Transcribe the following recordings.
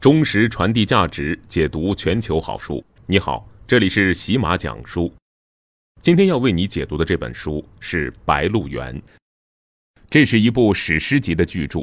忠实传递价值，解读全球好书。你好，这里是喜马讲书。今天要为你解读的这本书是《白鹿原》，这是一部史诗级的巨著。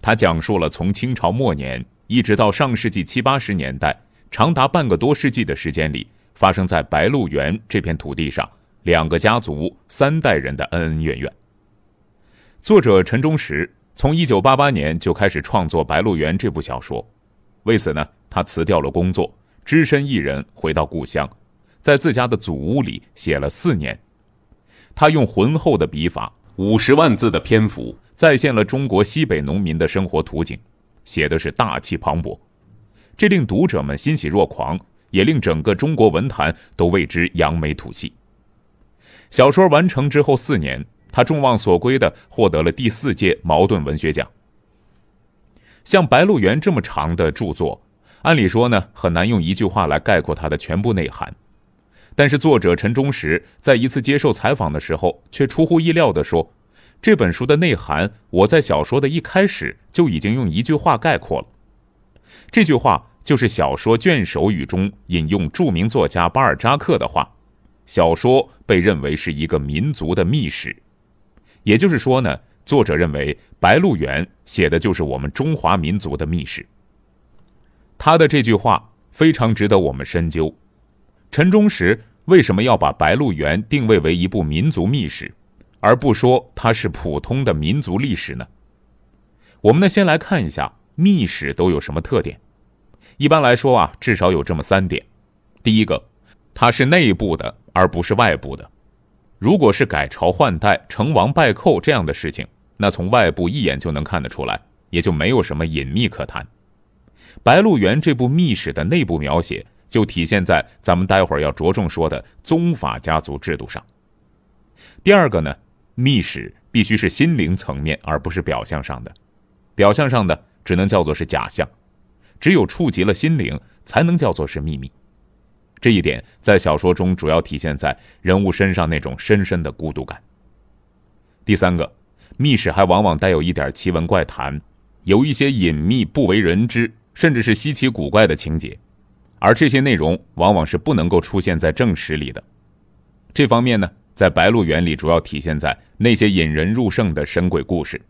它讲述了从清朝末年一直到上世纪七八十年代，长达半个多世纪的时间里，发生在白鹿原这片土地上两个家族三代人的恩恩怨怨。作者陈忠实从一九八八年就开始创作《白鹿原》这部小说。为此呢，他辞掉了工作，只身一人回到故乡，在自家的祖屋里写了四年。他用浑厚的笔法，五十万字的篇幅，再现了中国西北农民的生活图景，写的是大气磅礴。这令读者们欣喜若狂，也令整个中国文坛都为之扬眉吐气。小说完成之后四年，他众望所归的获得了第四届茅盾文学奖。像《白鹿原》这么长的著作，按理说呢，很难用一句话来概括它的全部内涵。但是作者陈忠实在一次接受采访的时候，却出乎意料地说：“这本书的内涵，我在小说的一开始就已经用一句话概括了。这句话就是小说卷首语中引用著名作家巴尔扎克的话：‘小说被认为是一个民族的秘史。’也就是说呢。”作者认为《白鹿原》写的就是我们中华民族的秘史。他的这句话非常值得我们深究：陈忠实为什么要把《白鹿原》定位为一部民族秘史，而不说它是普通的民族历史呢？我们呢，先来看一下秘史都有什么特点。一般来说啊，至少有这么三点：第一个，它是内部的，而不是外部的；如果是改朝换代、成王败寇这样的事情。那从外部一眼就能看得出来，也就没有什么隐秘可谈。《白鹿原》这部秘史的内部描写，就体现在咱们待会儿要着重说的宗法家族制度上。第二个呢，秘史必须是心灵层面，而不是表象上的。表象上的只能叫做是假象，只有触及了心灵，才能叫做是秘密。这一点在小说中主要体现在人物身上那种深深的孤独感。第三个。秘史还往往带有一点奇闻怪谈，有一些隐秘不为人知，甚至是稀奇古怪的情节，而这些内容往往是不能够出现在正史里的。这方面呢，在《白鹿原》里主要体现在那些引人入胜的神鬼故事。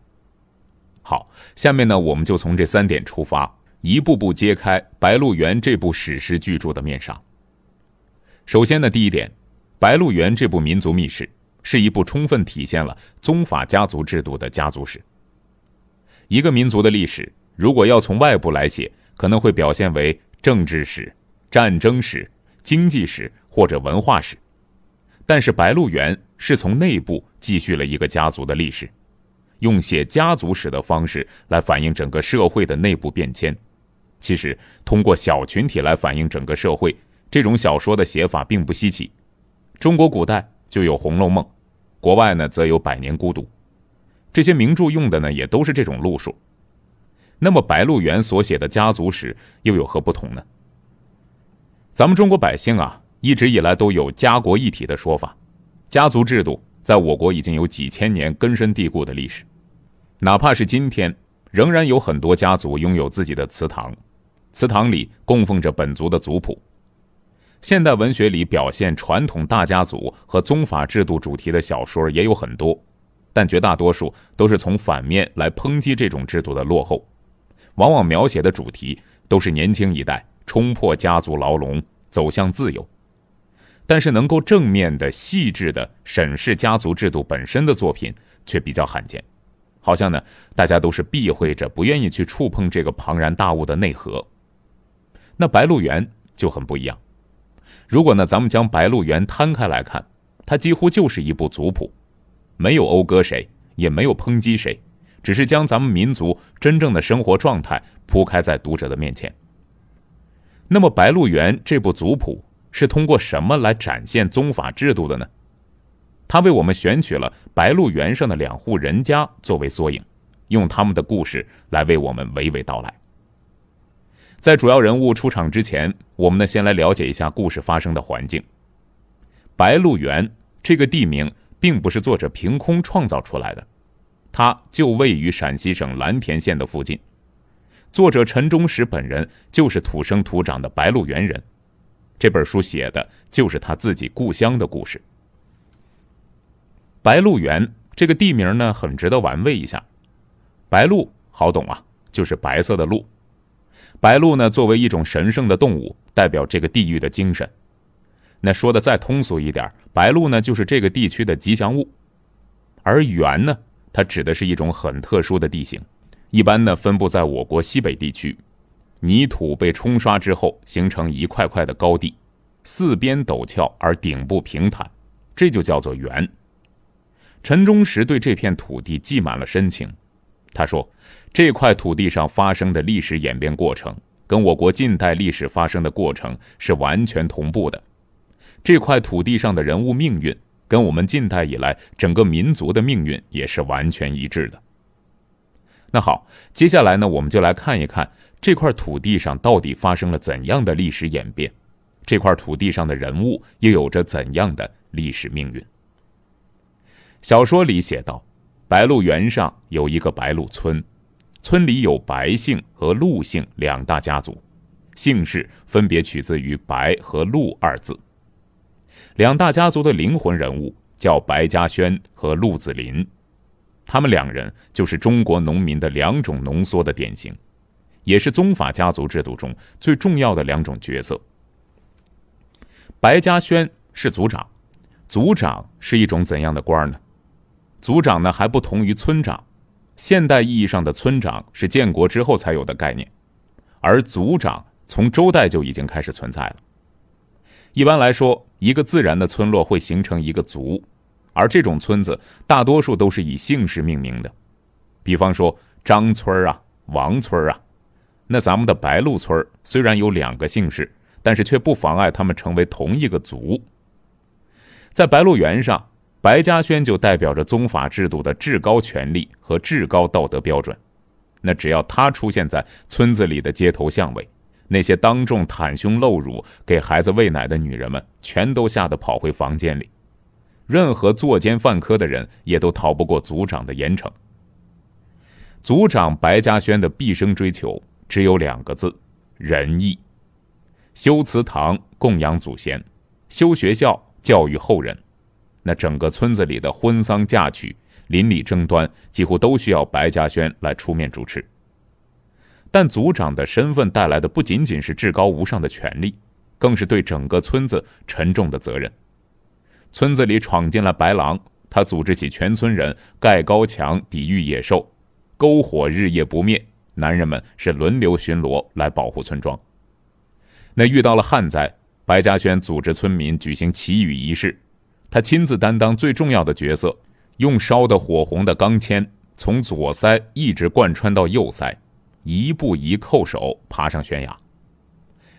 好，下面呢，我们就从这三点出发，一步步揭开《白鹿原》这部史诗巨著的面纱。首先呢，第一点，《白鹿原》这部民族秘史。是一部充分体现了宗法家族制度的家族史。一个民族的历史，如果要从外部来写，可能会表现为政治史、战争史、经济史或者文化史。但是《白鹿原》是从内部继续了一个家族的历史，用写家族史的方式来反映整个社会的内部变迁。其实，通过小群体来反映整个社会，这种小说的写法并不稀奇。中国古代。就有《红楼梦》，国外呢则有《百年孤独》，这些名著用的呢也都是这种路数。那么《白鹿原》所写的家族史又有何不同呢？咱们中国百姓啊，一直以来都有家国一体的说法，家族制度在我国已经有几千年根深蒂固的历史，哪怕是今天，仍然有很多家族拥有自己的祠堂，祠堂里供奉着本族的族谱。现代文学里表现传统大家族和宗法制度主题的小说也有很多，但绝大多数都是从反面来抨击这种制度的落后，往往描写的主题都是年轻一代冲破家族牢笼走向自由，但是能够正面的细致的审视家族制度本身的作品却比较罕见，好像呢大家都是避讳着不愿意去触碰这个庞然大物的内核，那《白鹿原》就很不一样。如果呢，咱们将《白鹿原》摊开来看，它几乎就是一部族谱，没有讴歌谁，也没有抨击谁，只是将咱们民族真正的生活状态铺开在读者的面前。那么，《白鹿原》这部族谱是通过什么来展现宗法制度的呢？他为我们选取了白鹿原上的两户人家作为缩影，用他们的故事来为我们娓娓道来。在主要人物出场之前，我们呢先来了解一下故事发生的环境。白鹿原这个地名并不是作者凭空创造出来的，它就位于陕西省蓝田县的附近。作者陈忠实本人就是土生土长的白鹿原人，这本书写的就是他自己故乡的故事。白鹿原这个地名呢，很值得玩味一下。白鹿好懂啊，就是白色的鹿。白鹿呢，作为一种神圣的动物，代表这个地域的精神。那说的再通俗一点，白鹿呢就是这个地区的吉祥物。而猿呢，它指的是一种很特殊的地形，一般呢分布在我国西北地区，泥土被冲刷之后形成一块块的高地，四边陡峭而顶部平坦，这就叫做塬。陈忠实对这片土地记满了深情。他说：“这块土地上发生的历史演变过程，跟我国近代历史发生的过程是完全同步的。这块土地上的人物命运，跟我们近代以来整个民族的命运也是完全一致的。那好，接下来呢，我们就来看一看这块土地上到底发生了怎样的历史演变，这块土地上的人物又有着怎样的历史命运。”小说里写道。白鹿原上有一个白鹿村，村里有白姓和鹿姓两大家族，姓氏分别取自于“白”和“鹿”二字。两大家族的灵魂人物叫白嘉轩和鹿子霖，他们两人就是中国农民的两种浓缩的典型，也是宗法家族制度中最重要的两种角色。白嘉轩是族长，族长是一种怎样的官儿呢？族长呢，还不同于村长。现代意义上的村长是建国之后才有的概念，而族长从周代就已经开始存在了。一般来说，一个自然的村落会形成一个族，而这种村子大多数都是以姓氏命名的，比方说张村儿啊、王村儿啊。那咱们的白鹿村儿虽然有两个姓氏，但是却不妨碍他们成为同一个族。在白鹿原上。白嘉轩就代表着宗法制度的至高权力和至高道德标准，那只要他出现在村子里的街头巷尾，那些当众袒胸露乳给孩子喂奶的女人们，全都吓得跑回房间里；任何作奸犯科的人，也都逃不过族长的严惩。族长白嘉轩的毕生追求只有两个字：仁义。修祠堂供养祖先，修学校教育后人。那整个村子里的婚丧嫁娶、邻里争端，几乎都需要白嘉轩来出面主持。但族长的身份带来的不仅仅是至高无上的权利，更是对整个村子沉重的责任。村子里闯进了白狼，他组织起全村人盖高墙抵御野兽，篝火日夜不灭，男人们是轮流巡逻来保护村庄。那遇到了旱灾，白嘉轩组织村民举行祈雨仪式。他亲自担当最重要的角色，用烧得火红的钢钎从左腮一直贯穿到右腮，一步一叩首爬上悬崖，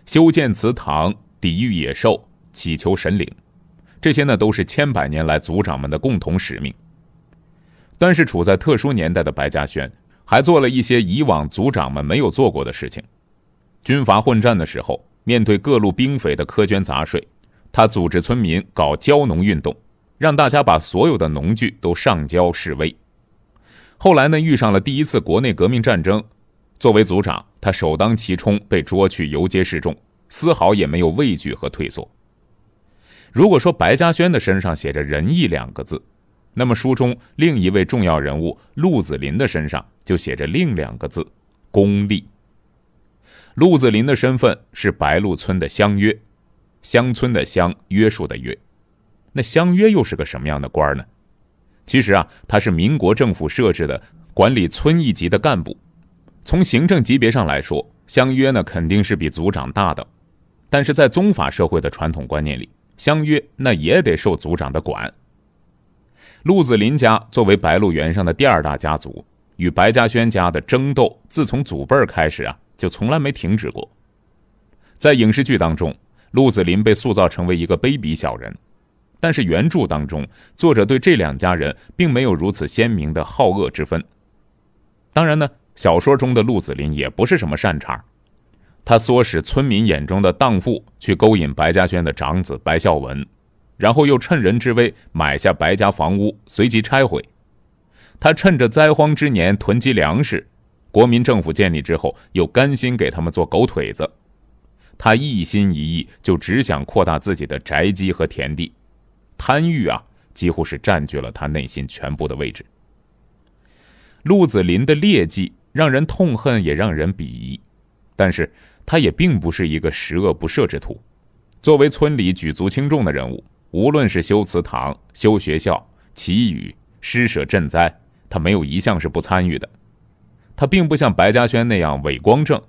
修建祠堂，抵御野兽，祈求神灵，这些呢都是千百年来族长们的共同使命。但是处在特殊年代的白嘉轩，还做了一些以往族长们没有做过的事情。军阀混战的时候，面对各路兵匪的苛捐杂税。他组织村民搞交农运动，让大家把所有的农具都上交示威。后来呢，遇上了第一次国内革命战争，作为组长，他首当其冲被捉去游街示众，丝毫也没有畏惧和退缩。如果说白嘉轩的身上写着仁义两个字，那么书中另一位重要人物鹿子霖的身上就写着另两个字——功利。鹿子霖的身份是白鹿村的乡约。乡村的乡约束的约，那乡约又是个什么样的官儿呢？其实啊，他是民国政府设置的管理村一级的干部。从行政级别上来说，乡约呢肯定是比族长大的，但是在宗法社会的传统观念里，乡约那也得受族长的管。鹿子霖家作为白鹿原上的第二大家族，与白嘉轩家的争斗，自从祖辈开始啊，就从来没停止过。在影视剧当中。鹿子霖被塑造成为一个卑鄙小人，但是原著当中，作者对这两家人并没有如此鲜明的好恶之分。当然呢，小说中的鹿子霖也不是什么善茬他唆使村民眼中的荡妇去勾引白嘉轩的长子白孝文，然后又趁人之危买下白家房屋，随即拆毁。他趁着灾荒之年囤积粮食，国民政府建立之后，又甘心给他们做狗腿子。他一心一意，就只想扩大自己的宅基和田地，贪欲啊，几乎是占据了他内心全部的位置。鹿子霖的劣迹让人痛恨，也让人鄙夷，但是他也并不是一个十恶不赦之徒。作为村里举足轻重的人物，无论是修祠堂、修学校、祈雨、施舍、赈灾，他没有一项是不参与的。他并不像白嘉轩那样伪光正。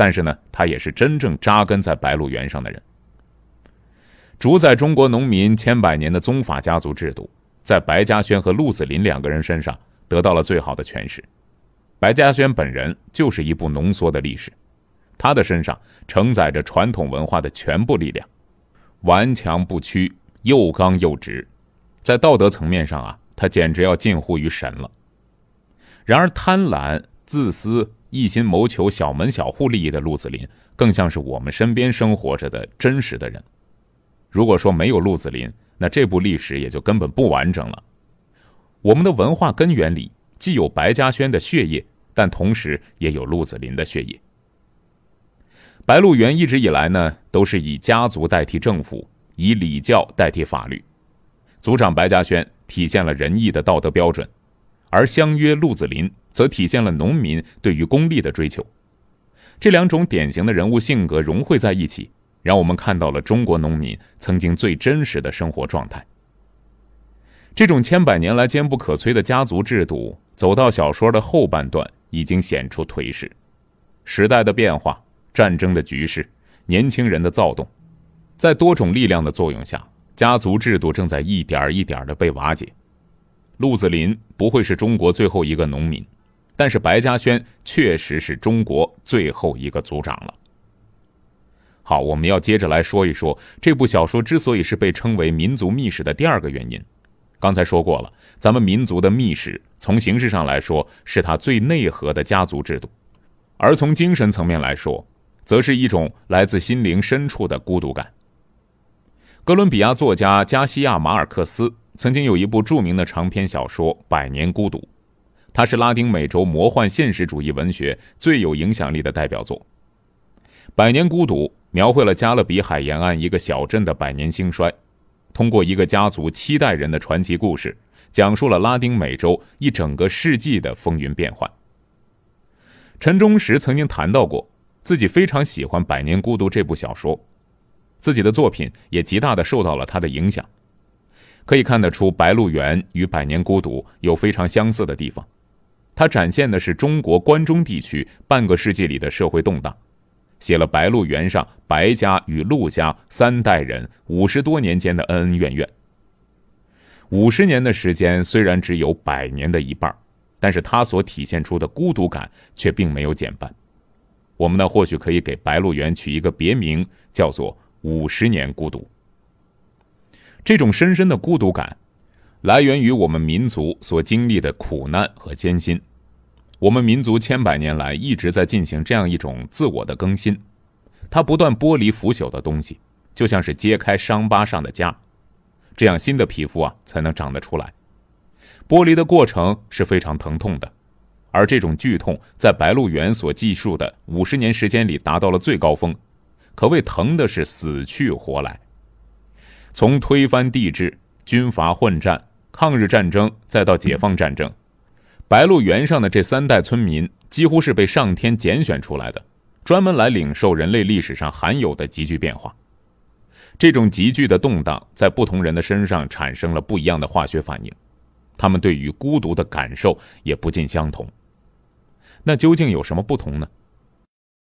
但是呢，他也是真正扎根在白鹿原上的人。主宰中国农民千百年的宗法家族制度，在白嘉轩和鹿子霖两个人身上得到了最好的诠释。白嘉轩本人就是一部浓缩的历史，他的身上承载着传统文化的全部力量，顽强不屈，又刚又直，在道德层面上啊，他简直要近乎于神了。然而，贪婪、自私。一心谋求小门小户利益的鹿子霖，更像是我们身边生活着的真实的人。如果说没有鹿子霖，那这部历史也就根本不完整了。我们的文化根源里既有白嘉轩的血液，但同时也有鹿子霖的血液。白鹿原一直以来呢，都是以家族代替政府，以礼教代替法律。族长白嘉轩体现了仁义的道德标准，而相约鹿子霖。则体现了农民对于功利的追求，这两种典型的人物性格融汇在一起，让我们看到了中国农民曾经最真实的生活状态。这种千百年来坚不可摧的家族制度，走到小说的后半段已经显出颓势。时代的变化、战争的局势、年轻人的躁动，在多种力量的作用下，家族制度正在一点儿一点儿被瓦解。鹿子霖不会是中国最后一个农民。但是白嘉轩确实是中国最后一个族长了。好，我们要接着来说一说这部小说之所以是被称为民族秘史的第二个原因。刚才说过了，咱们民族的秘史，从形式上来说，是它最内核的家族制度；而从精神层面来说，则是一种来自心灵深处的孤独感。哥伦比亚作家加西亚·马尔克斯曾经有一部著名的长篇小说《百年孤独》。它是拉丁美洲魔幻现实主义文学最有影响力的代表作，《百年孤独》描绘了加勒比海沿岸一个小镇的百年兴衰，通过一个家族七代人的传奇故事，讲述了拉丁美洲一整个世纪的风云变幻。陈忠实曾经谈到过，自己非常喜欢《百年孤独》这部小说，自己的作品也极大的受到了他的影响，可以看得出《白鹿原》与《百年孤独》有非常相似的地方。它展现的是中国关中地区半个世纪里的社会动荡，写了白鹿原上白家与鹿家三代人五十多年间的恩恩怨怨。五十年的时间虽然只有百年的一半，但是它所体现出的孤独感却并没有减半。我们呢，或许可以给《白鹿原》取一个别名，叫做《五十年孤独》。这种深深的孤独感，来源于我们民族所经历的苦难和艰辛。我们民族千百年来一直在进行这样一种自我的更新，它不断剥离腐朽的东西，就像是揭开伤疤上的痂，这样新的皮肤啊才能长得出来。剥离的过程是非常疼痛的，而这种剧痛在《白鹿原》所记述的五十年时间里达到了最高峰，可谓疼的是死去活来。从推翻帝制、军阀混战、抗日战争，再到解放战争。白鹿原上的这三代村民，几乎是被上天拣选出来的，专门来领受人类历史上罕有的急剧变化。这种急剧的动荡，在不同人的身上产生了不一样的化学反应，他们对于孤独的感受也不尽相同。那究竟有什么不同呢？